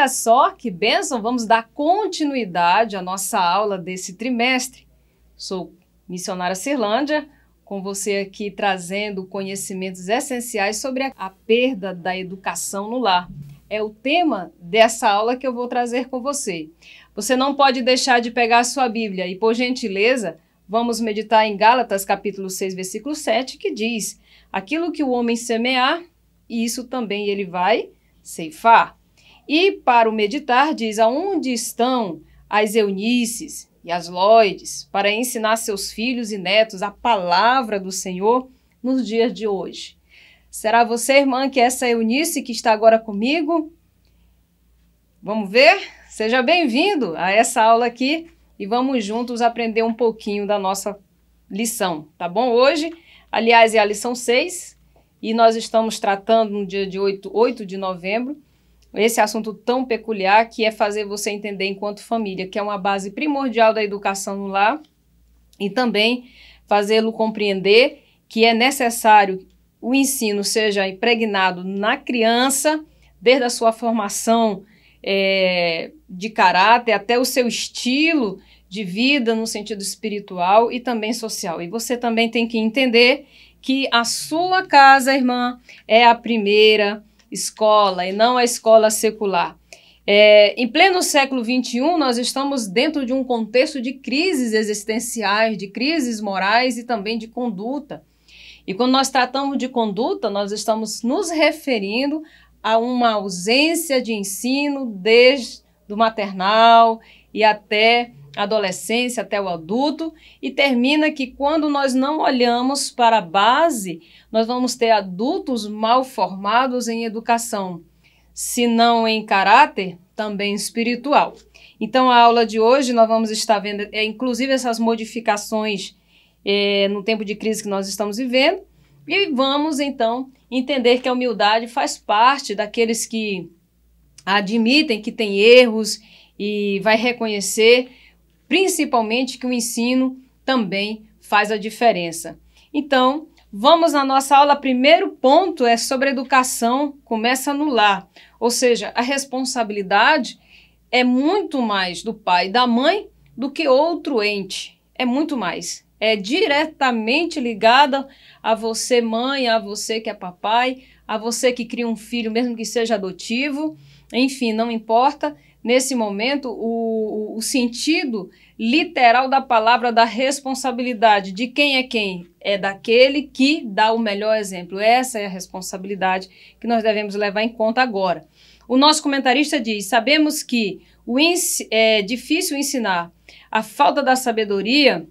Olha só que bênção! Vamos dar continuidade à nossa aula desse trimestre. Sou missionária Cirlândia, com você aqui trazendo conhecimentos essenciais sobre a perda da educação no lar. É o tema dessa aula que eu vou trazer com você. Você não pode deixar de pegar a sua Bíblia e, por gentileza, vamos meditar em Gálatas capítulo 6, versículo 7, que diz: Aquilo que o homem semear, isso também ele vai ceifar. E para o meditar, diz aonde estão as Eunices e as Lloydes para ensinar seus filhos e netos a palavra do Senhor nos dias de hoje. Será você, irmã, que é essa Eunice que está agora comigo? Vamos ver? Seja bem-vindo a essa aula aqui e vamos juntos aprender um pouquinho da nossa lição, tá bom? Hoje, aliás, é a lição 6 e nós estamos tratando no dia de 8, 8 de novembro esse assunto tão peculiar que é fazer você entender enquanto família, que é uma base primordial da educação no lar, e também fazê-lo compreender que é necessário o ensino seja impregnado na criança, desde a sua formação é, de caráter até o seu estilo de vida no sentido espiritual e também social. E você também tem que entender que a sua casa, irmã, é a primeira, escola e não a escola secular. É, em pleno século XXI, nós estamos dentro de um contexto de crises existenciais, de crises morais e também de conduta. E quando nós tratamos de conduta, nós estamos nos referindo a uma ausência de ensino desde do maternal e até adolescência até o adulto e termina que quando nós não olhamos para a base, nós vamos ter adultos mal formados em educação, se não em caráter, também espiritual. Então, a aula de hoje nós vamos estar vendo, é, inclusive, essas modificações é, no tempo de crise que nós estamos vivendo e vamos, então, entender que a humildade faz parte daqueles que admitem que tem erros e vai reconhecer principalmente que o ensino também faz a diferença. Então, vamos na nossa aula. Primeiro ponto é sobre educação, começa no lar, ou seja, a responsabilidade é muito mais do pai e da mãe do que outro ente, é muito mais. É diretamente ligada a você, mãe, a você que é papai, a você que cria um filho, mesmo que seja adotivo, enfim, não importa nesse momento, o, o sentido literal da palavra da responsabilidade. De quem é quem? É daquele que dá o melhor exemplo. Essa é a responsabilidade que nós devemos levar em conta agora. O nosso comentarista diz: sabemos que o é difícil ensinar. A falta da sabedoria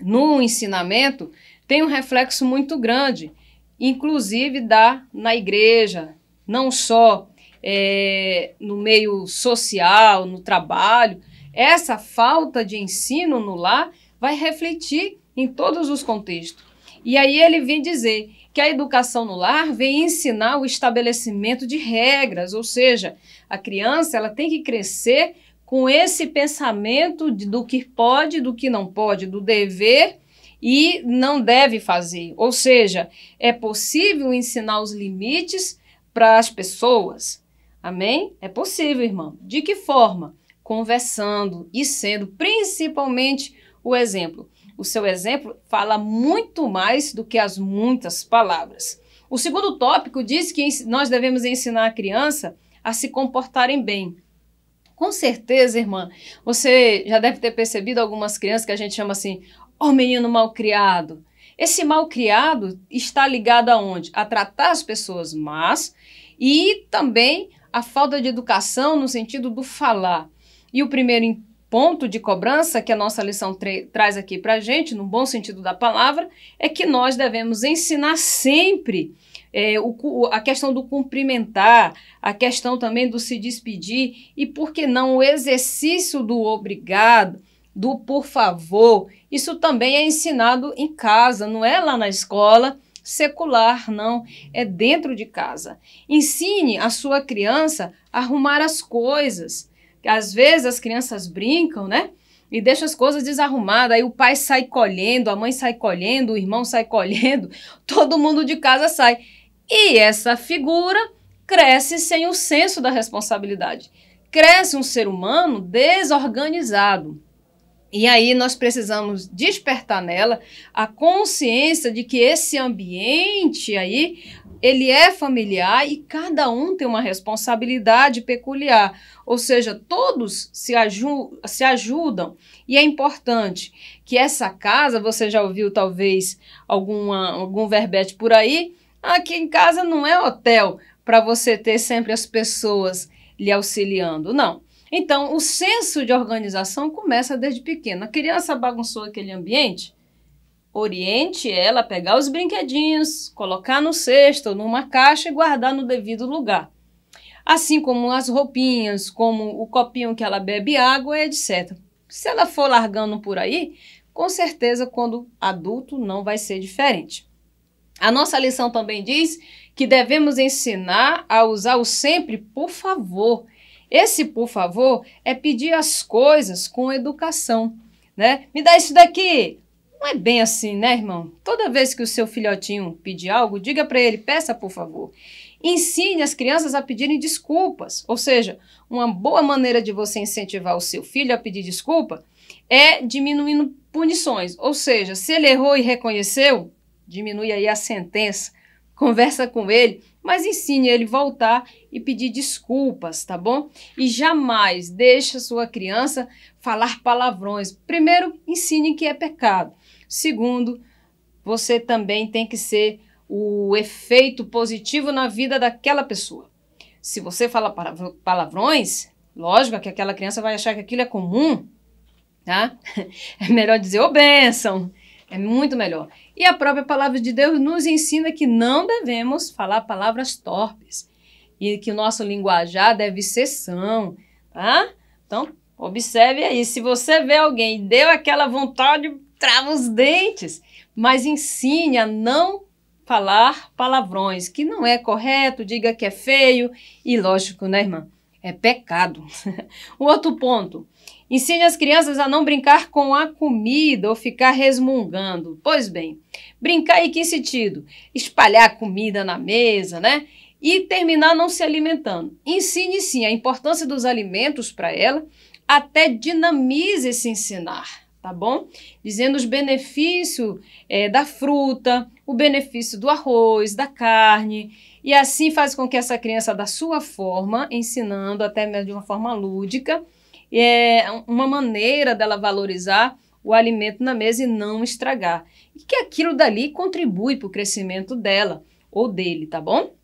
no ensinamento tem um reflexo muito grande, inclusive dá na igreja, não só é, no meio social, no trabalho, essa falta de ensino no lar vai refletir em todos os contextos. E aí ele vem dizer que a educação no lar vem ensinar o estabelecimento de regras, ou seja, a criança ela tem que crescer com esse pensamento de, do que pode, do que não pode, do dever e não deve fazer. Ou seja, é possível ensinar os limites para as pessoas, Amém? É possível, irmão. De que forma? Conversando e sendo principalmente o exemplo. O seu exemplo fala muito mais do que as muitas palavras. O segundo tópico diz que nós devemos ensinar a criança a se comportarem bem. Com certeza, irmã, você já deve ter percebido algumas crianças que a gente chama assim, ó oh, menino mal criado. Esse mal criado está ligado aonde? A tratar as pessoas más e também a falta de educação no sentido do falar. E o primeiro ponto de cobrança que a nossa lição traz aqui para a gente, no bom sentido da palavra, é que nós devemos ensinar sempre é, o, a questão do cumprimentar, a questão também do se despedir e, por que não, o exercício do obrigado, do por favor. Isso também é ensinado em casa, não é lá na escola secular, não. É dentro de casa. Ensine a sua criança a arrumar as coisas. Às vezes as crianças brincam, né? E deixa as coisas desarrumadas. Aí o pai sai colhendo, a mãe sai colhendo, o irmão sai colhendo, todo mundo de casa sai. E essa figura cresce sem o senso da responsabilidade. Cresce um ser humano desorganizado. E aí nós precisamos despertar nela a consciência de que esse ambiente aí, ele é familiar e cada um tem uma responsabilidade peculiar. Ou seja, todos se, aju se ajudam. E é importante que essa casa, você já ouviu talvez alguma, algum verbete por aí, aqui em casa não é hotel para você ter sempre as pessoas lhe auxiliando. Não, então, o senso de organização começa desde pequeno. A criança bagunçou aquele ambiente, oriente ela a pegar os brinquedinhos, colocar no cesto ou numa caixa e guardar no devido lugar. Assim como as roupinhas, como o copinho que ela bebe água, etc. Se ela for largando por aí, com certeza quando adulto não vai ser diferente. A nossa lição também diz que devemos ensinar a usar o sempre por favor esse, por favor, é pedir as coisas com educação, né? Me dá isso daqui. Não é bem assim, né, irmão? Toda vez que o seu filhotinho pedir algo, diga para ele, peça, por favor. Ensine as crianças a pedirem desculpas. Ou seja, uma boa maneira de você incentivar o seu filho a pedir desculpa é diminuindo punições. Ou seja, se ele errou e reconheceu, diminui aí a sentença. Conversa com ele mas ensine ele voltar e pedir desculpas, tá bom? E jamais deixe a sua criança falar palavrões. Primeiro, ensine que é pecado. Segundo, você também tem que ser o efeito positivo na vida daquela pessoa. Se você fala palavrões, lógico que aquela criança vai achar que aquilo é comum, tá? É melhor dizer, ô oh, bênção, é muito melhor. E a própria palavra de Deus nos ensina que não devemos falar palavras torpes e que o nosso linguajar deve ser são, tá? Então, observe aí, se você vê alguém e deu aquela vontade, trava os dentes, mas ensine a não falar palavrões, que não é correto, diga que é feio e lógico, né, irmã? É pecado. o outro ponto, Ensine as crianças a não brincar com a comida ou ficar resmungando. Pois bem, brincar em que sentido? Espalhar comida na mesa, né? E terminar não se alimentando. Ensine sim a importância dos alimentos para ela, até dinamize esse ensinar, tá bom? Dizendo os benefícios é, da fruta, o benefício do arroz, da carne. E assim faz com que essa criança, da sua forma, ensinando até mesmo de uma forma lúdica, é uma maneira dela valorizar o alimento na mesa e não estragar. E que aquilo dali contribui para o crescimento dela ou dele, tá bom?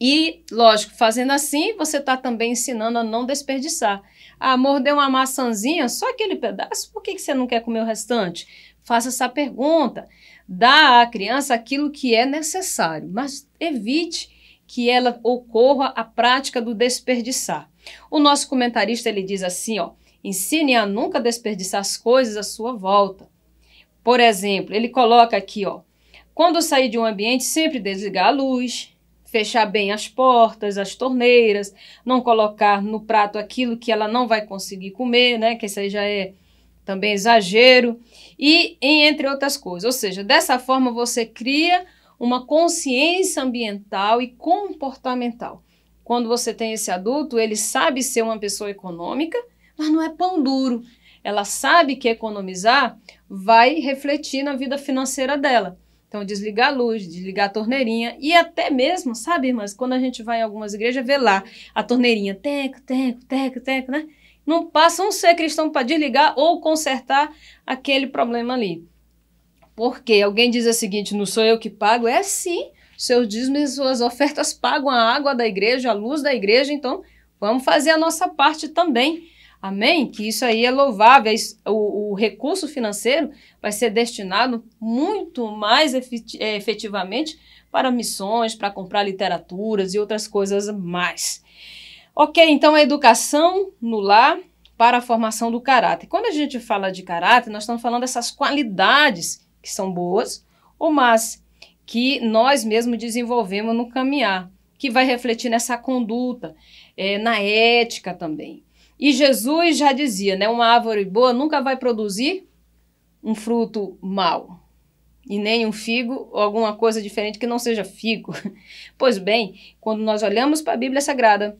E, lógico, fazendo assim, você está também ensinando a não desperdiçar. Ah, mordeu uma maçãzinha, só aquele pedaço, por que, que você não quer comer o restante? Faça essa pergunta. Dá à criança aquilo que é necessário, mas evite que ela ocorra a prática do desperdiçar. O nosso comentarista ele diz assim, ó, ensine a nunca desperdiçar as coisas à sua volta. Por exemplo, ele coloca aqui, ó, quando sair de um ambiente, sempre desligar a luz, fechar bem as portas, as torneiras, não colocar no prato aquilo que ela não vai conseguir comer, né? Que isso aí já é também exagero, e entre outras coisas. Ou seja, dessa forma você cria uma consciência ambiental e comportamental. Quando você tem esse adulto, ele sabe ser uma pessoa econômica, mas não é pão duro. Ela sabe que economizar vai refletir na vida financeira dela. Então, desligar a luz, desligar a torneirinha e até mesmo, sabe, irmãs, quando a gente vai em algumas igrejas, vê lá a torneirinha, teco, teco, teco, teco, né? Não passa um ser cristão para desligar ou consertar aquele problema ali. Porque alguém diz o seguinte: não sou eu que pago? É sim. Seus, dízimos e suas ofertas pagam a água da igreja, a luz da igreja, então vamos fazer a nossa parte também. Amém? Que isso aí é louvável. É o, o recurso financeiro vai ser destinado muito mais é, efetivamente para missões, para comprar literaturas e outras coisas mais. Ok, então a educação no lar para a formação do caráter. Quando a gente fala de caráter, nós estamos falando dessas qualidades que são boas ou más, que nós mesmos desenvolvemos no caminhar, que vai refletir nessa conduta, é, na ética também. E Jesus já dizia, né, uma árvore boa nunca vai produzir um fruto mau, e nem um figo ou alguma coisa diferente que não seja figo. Pois bem, quando nós olhamos para a Bíblia Sagrada,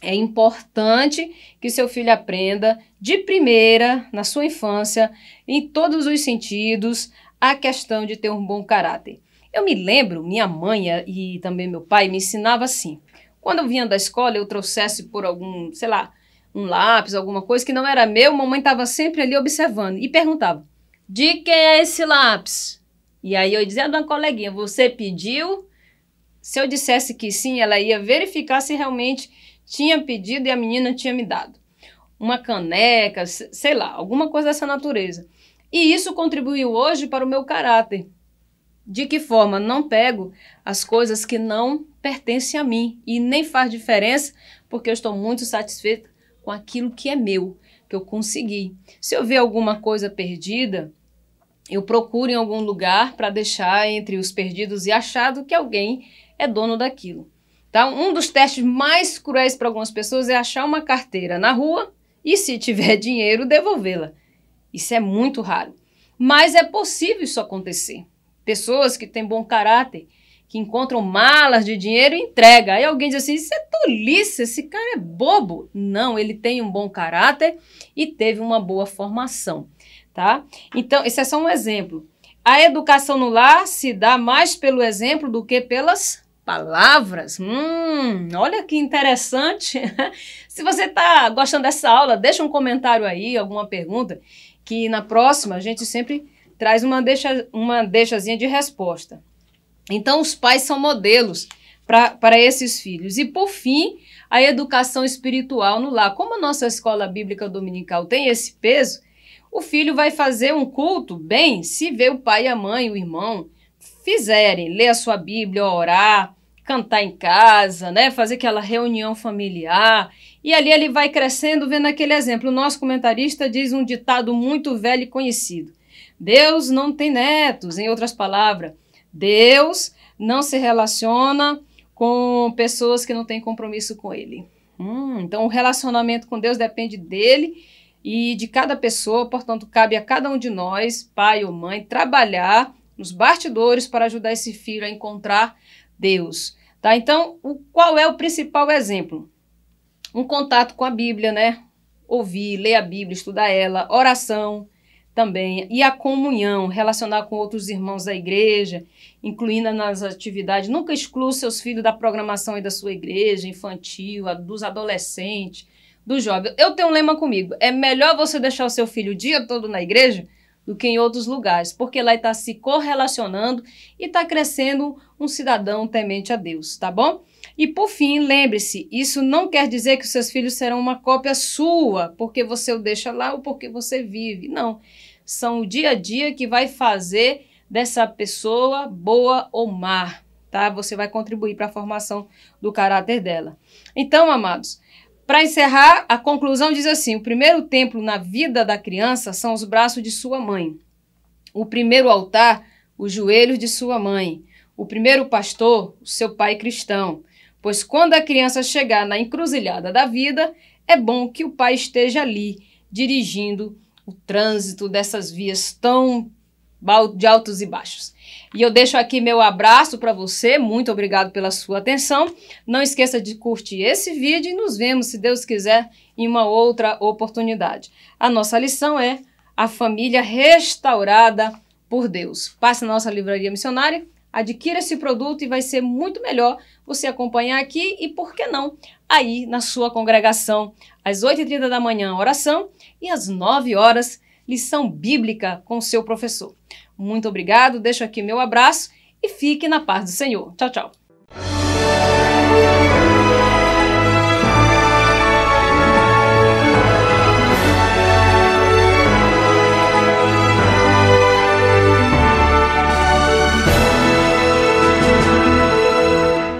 é importante que seu filho aprenda de primeira, na sua infância, em todos os sentidos, a questão de ter um bom caráter. Eu me lembro, minha mãe e também meu pai me ensinava assim. Quando eu vinha da escola, eu trouxesse por algum, sei lá, um lápis, alguma coisa que não era meu, mamãe estava sempre ali observando e perguntava: de quem é esse lápis? E aí eu dizia é a coleguinha: você pediu? Se eu dissesse que sim, ela ia verificar se realmente tinha pedido e a menina tinha me dado. Uma caneca, sei lá, alguma coisa dessa natureza. E isso contribuiu hoje para o meu caráter, de que forma não pego as coisas que não pertencem a mim e nem faz diferença, porque eu estou muito satisfeita com aquilo que é meu, que eu consegui. Se eu ver alguma coisa perdida, eu procuro em algum lugar para deixar entre os perdidos e achado que alguém é dono daquilo. Tá? Um dos testes mais cruéis para algumas pessoas é achar uma carteira na rua e, se tiver dinheiro, devolvê-la. Isso é muito raro. Mas é possível isso acontecer pessoas que têm bom caráter, que encontram malas de dinheiro e entrega. Aí alguém diz assim: isso é tolice, esse cara é bobo. Não, ele tem um bom caráter e teve uma boa formação, tá? Então, esse é só um exemplo. A educação no lar se dá mais pelo exemplo do que pelas palavras. Hum, olha que interessante. se você está gostando dessa aula, deixa um comentário aí, alguma pergunta, que na próxima a gente sempre traz uma, deixa, uma deixazinha de resposta. Então, os pais são modelos para esses filhos. E, por fim, a educação espiritual no lar. Como a nossa escola bíblica dominical tem esse peso, o filho vai fazer um culto bem se vê o pai, a mãe, o irmão fizerem, ler a sua Bíblia, orar, cantar em casa, né, fazer aquela reunião familiar. E ali ele vai crescendo vendo aquele exemplo. O nosso comentarista diz um ditado muito velho e conhecido: Deus não tem netos, em outras palavras, Deus não se relaciona com pessoas que não têm compromisso com Ele. Hum, então, o relacionamento com Deus depende dele e de cada pessoa, portanto, cabe a cada um de nós, pai ou mãe, trabalhar nos bastidores para ajudar esse filho a encontrar Deus. Tá? Então, o, qual é o principal exemplo? Um contato com a Bíblia, né? Ouvir, ler a Bíblia, estudar ela, oração, também. E a comunhão, relacionar com outros irmãos da igreja, incluindo nas atividades. Nunca exclua seus filhos da programação aí da sua igreja, infantil, dos adolescentes, dos jovens. Eu tenho um lema comigo: é melhor você deixar o seu filho o dia todo na igreja do que em outros lugares, porque lá está se correlacionando e está crescendo um cidadão temente a Deus, tá bom? E por fim, lembre-se, isso não quer dizer que os seus filhos serão uma cópia sua, porque você o deixa lá ou porque você vive. Não. São o dia a dia que vai fazer dessa pessoa boa ou má, tá? Você vai contribuir para a formação do caráter dela. Então, amados, para encerrar, a conclusão diz assim: o primeiro templo na vida da criança são os braços de sua mãe. O primeiro altar, os joelhos de sua mãe. O primeiro pastor, o seu pai cristão pois quando a criança chegar na encruzilhada da vida, é bom que o pai esteja ali, dirigindo o trânsito dessas vias tão de altos e baixos. E eu deixo aqui meu abraço para você, muito obrigado pela sua atenção. Não esqueça de curtir esse vídeo e nos vemos, se Deus quiser, em uma outra oportunidade. A nossa lição é a família restaurada por Deus. Passe na nossa livraria missionária adquira esse produto e vai ser muito melhor você acompanhar aqui e, por que não, aí na sua congregação. Às 8h30 da manhã, oração e às 9 horas, lição bíblica com seu professor. Muito obrigado, deixo aqui meu abraço e fique na paz do Senhor. Tchau, tchau.